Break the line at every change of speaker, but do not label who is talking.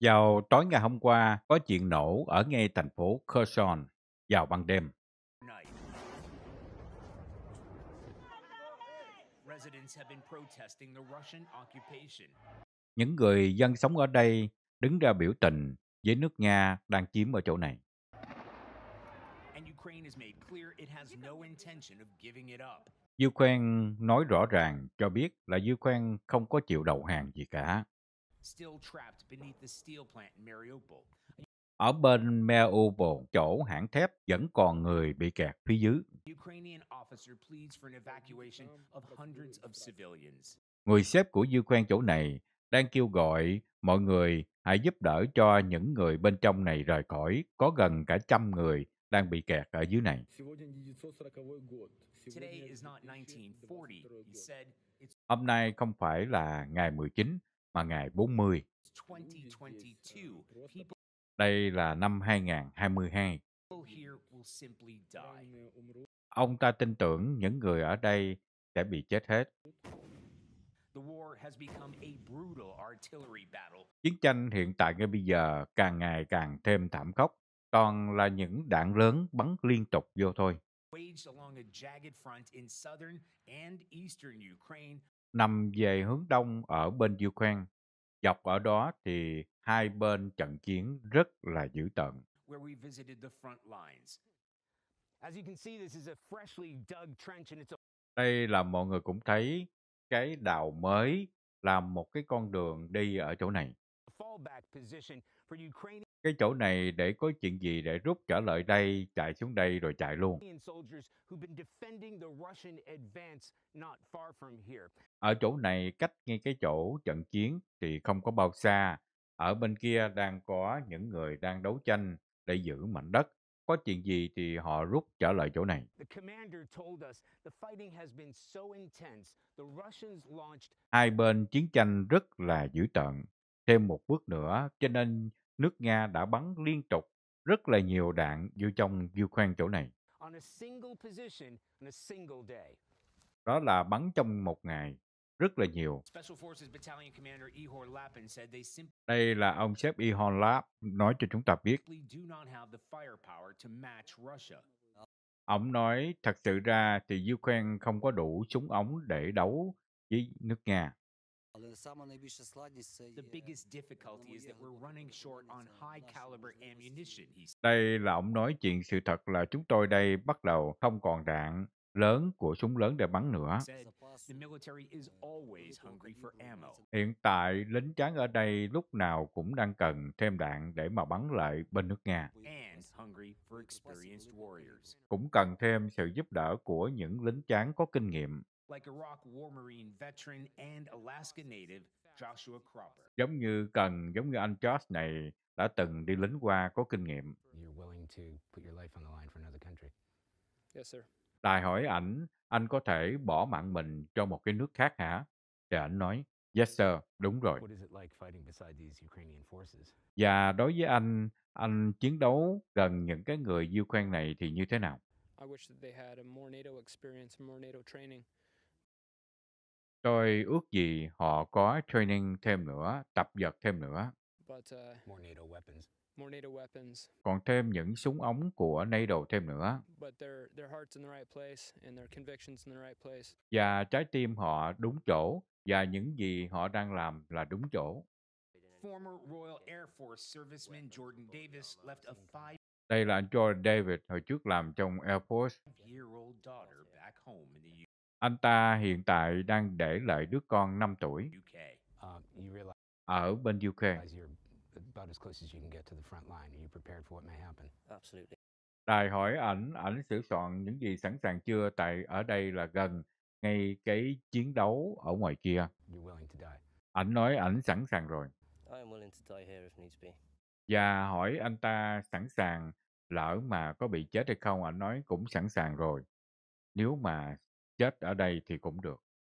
Vào tối ngày hôm qua, có chuyện nổ ở ngay thành phố Kherson vào ban đêm. Những người dân sống ở đây đứng ra biểu tình với nước Nga đang chiếm ở chỗ này. Dư Khoan nói rõ ràng cho biết là Dư Khoan không có chịu đầu hàng gì cả. Ở bên Mariupol, chỗ hãng thép vẫn còn người bị kẹt phía dưới. Người sếp của Dư Khoan chỗ này đang kêu gọi mọi người hãy giúp đỡ cho những người bên trong này rời khỏi, có gần cả trăm người đang bị kẹt ở dưới này. Hôm nay không phải là ngày 19 mà ngày 40. Đây là năm 2022. Ông ta tin tưởng những người ở đây sẽ bị chết hết. Chiến tranh hiện tại ngay bây giờ càng ngày càng thêm thảm khốc toàn là những đạn lớn bắn liên tục vô thôi. Nằm về hướng đông ở bên Ukraine, dọc ở đó thì hai bên trận chiến rất là dữ tợn. Đây là mọi người cũng thấy cái đào mới làm một cái con đường đi ở chỗ này. Cái chỗ này để có chuyện gì để rút trở lại đây, chạy xuống đây rồi chạy luôn. Ở chỗ này cách ngay cái chỗ trận chiến thì không có bao xa. Ở bên kia đang có những người đang đấu tranh để giữ mảnh đất có chuyện gì thì họ rút trở lại chỗ này. Hai bên chiến tranh rất là dữ tợn. Thêm một bước nữa, cho nên nước Nga đã bắn liên tục rất là nhiều đạn vô trong Ukraine chỗ này. Đó là bắn trong một ngày rất là nhiều. Đây là ông sếp Ihor Lab nói cho chúng ta biết. Ông nói thật sự ra thì Ukraine không có đủ súng ống để đấu với nước Nga. Đây là ông nói chuyện sự thật là chúng tôi đây bắt đầu không còn đạn lớn của súng lớn để bắn nữa. Eh, Hiện tại, lính tráng ở đây lúc nào cũng đang cần thêm đạn để mà bắn lại bên nước Nga. Cũng cần thêm sự giúp đỡ của những lính tráng có kinh nghiệm
like Iraq war Marine veteran and Alaska native Joshua Cropper.
Giống như cần giống như anh Josh này đã từng đi lính qua có kinh nghiệm. Đài hỏi ảnh, anh có thể bỏ mạng mình cho một cái nước khác hả? Để ảnh nói, yes sir, đúng rồi. Và đối với anh, anh chiến đấu gần những cái người Ukraine này thì như thế nào? Tôi ước gì họ có training thêm nữa, tập vật thêm nữa.
But, uh, more NATO weapons. More NATO weapons.
Còn thêm những súng ống của NATO thêm nữa. Và trái tim họ đúng chỗ và những gì họ đang làm là đúng chỗ.
Former Royal Air Force serviceman Jordan Davis left a five
đây là anh George David hồi trước làm trong Air Force. Anh ta hiện tại đang để lại đứa con 5 tuổi
uh, ở bên UK.
Đài hỏi ảnh, ảnh sửa soạn những gì sẵn sàng chưa tại ở đây là gần ngay cái chiến đấu ở ngoài kia. Ảnh nói ảnh sẵn sàng rồi. Và hỏi anh ta sẵn sàng lỡ mà có bị chết hay không, ảnh nói cũng sẵn sàng rồi. Nếu mà chết ở đây thì cũng được.